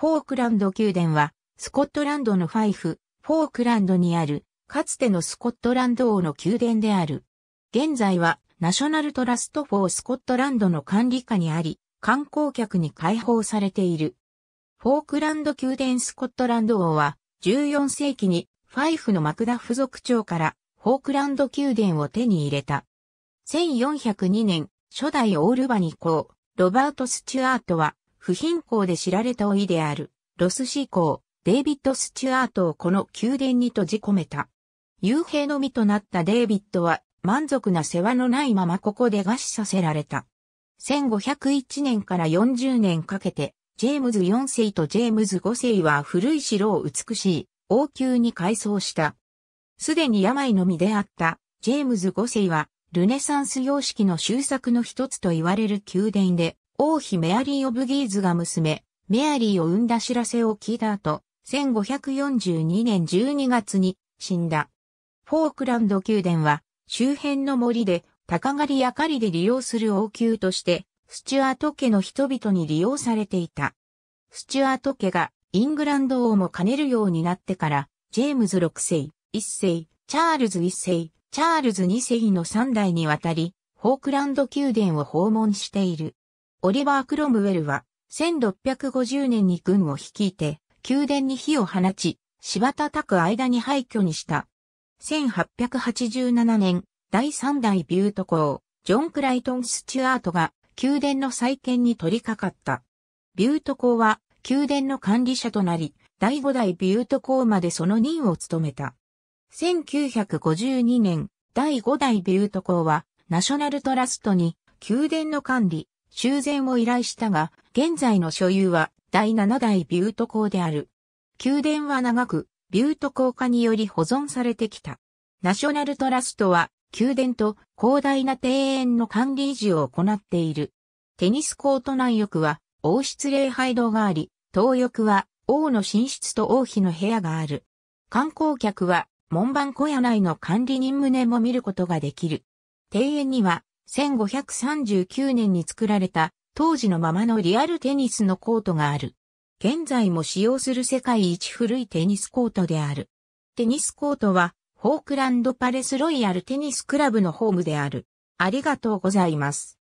フォークランド宮殿は、スコットランドのファイフ、フォークランドにある、かつてのスコットランド王の宮殿である。現在は、ナショナルトラスト・フォー・スコットランドの管理下にあり、観光客に開放されている。フォークランド宮殿スコットランド王は、14世紀に、ファイフのマクダフ族長から、フォークランド宮殿を手に入れた。1402年、初代オールバニ公、ロバート・スチュアートは、不貧行で知られた老いである、ロス司公、デイビッド・スチュアートをこの宮殿に閉じ込めた。幽閉の身となったデイビッドは、満足な世話のないままここで餓死させられた。1501年から40年かけて、ジェームズ4世とジェームズ5世は古い城を美しい王宮に改装した。すでに病の身であったジェームズ5世はルネサンス様式の修作の一つと言われる宮殿で王妃メアリー・オブギーズが娘、メアリーを産んだ知らせを聞いた後、1542年12月に死んだ。フォークランド宮殿は周辺の森で鷹狩りや狩りで利用する王宮としてスチュアート家の人々に利用されていた。スチュアート家がイングランド王も兼ねるようになってからジェームズ6世、1世、チャールズ1世、チャールズ2世の3代にわたりフォークランド宮殿を訪問している。オリバー・クロムウェルは、1650年に軍を率いて、宮殿に火を放ち、柴田宅間に廃墟にした。1887年、第3代ビュート公、ジョン・クライトン・スチュアートが、宮殿の再建に取り掛かった。ビュート公は、宮殿の管理者となり、第5代ビュート公までその任を務めた。1952年、第5代ビュート公は、ナショナルトラストに、宮殿の管理、修繕を依頼したが、現在の所有は第7代ビュート校である。宮殿は長く、ビュート校化により保存されてきた。ナショナルトラストは、宮殿と広大な庭園の管理維持を行っている。テニスコート内翼は、王室礼拝堂があり、東翼は、王の寝室と王妃の部屋がある。観光客は、門番小屋内の管理人棟も見ることができる。庭園には、1539年に作られた当時のままのリアルテニスのコートがある。現在も使用する世界一古いテニスコートである。テニスコートは、フォークランドパレスロイヤルテニスクラブのホームである。ありがとうございます。